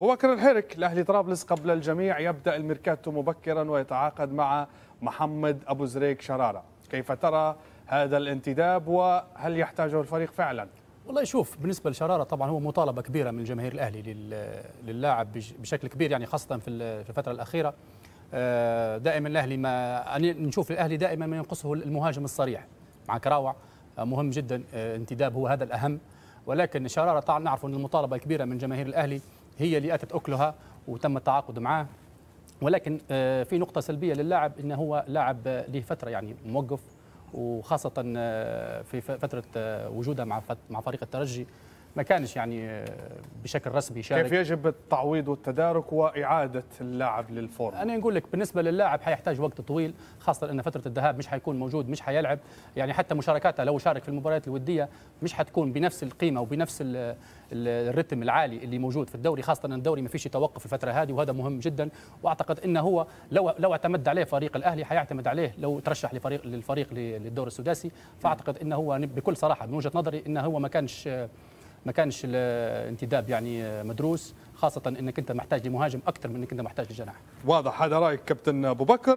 وبكر الحرك لاهلي طرابلس قبل الجميع يبدا الميركاتو مبكرا ويتعاقد مع محمد ابو زريك شراره كيف ترى هذا الانتداب وهل يحتاجه الفريق فعلا والله شوف بالنسبه لشراره طبعا هو مطالبه كبيره من الجماهير الاهلي للاعب بشكل كبير يعني خاصه في الفتره الاخيره آه، دائما الاهلي ما نشوف الاهلي دائما ما ينقصه المهاجم الصريح مع كراوع آه، مهم جدا آه، انتداب هو هذا الاهم ولكن شراره طبعا نعرف ان المطالبه كبيرة من جماهير الاهلي هي اللي اتت اكلها وتم التعاقد معاه ولكن آه، في نقطة سلبية للاعب انه هو لاعب له فترة يعني موقف وخاصة آه، في فترة آه، وجوده مع مع فريق الترجي ما كانش يعني آه، بشكل رسمي شارك كيف يجب التعويض والتدارك واعاده اللاعب للفورم انا نقول لك بالنسبه للاعب حيحتاج وقت طويل خاصه ان فتره الذهاب مش حيكون موجود مش حيلعب يعني حتى مشاركاته لو شارك في المباريات الوديه مش حتكون بنفس القيمه وبنفس الرتم العالي اللي موجود في الدوري خاصه ان الدوري ما فيش توقف الفتره هذه وهذا مهم جدا واعتقد انه هو لو لو اعتمد عليه فريق الاهلي حيعتمد عليه لو ترشح لفريق للفريق للدور السداسي فاعتقد انه هو بكل صراحه من وجهه نظري انه هو ما كانش ما كانش الانتداب يعني مدروس خاصه انك انت محتاج لمهاجم اكثر من انك انت محتاج لجناح واضح هذا رايك كابتن ابو بكر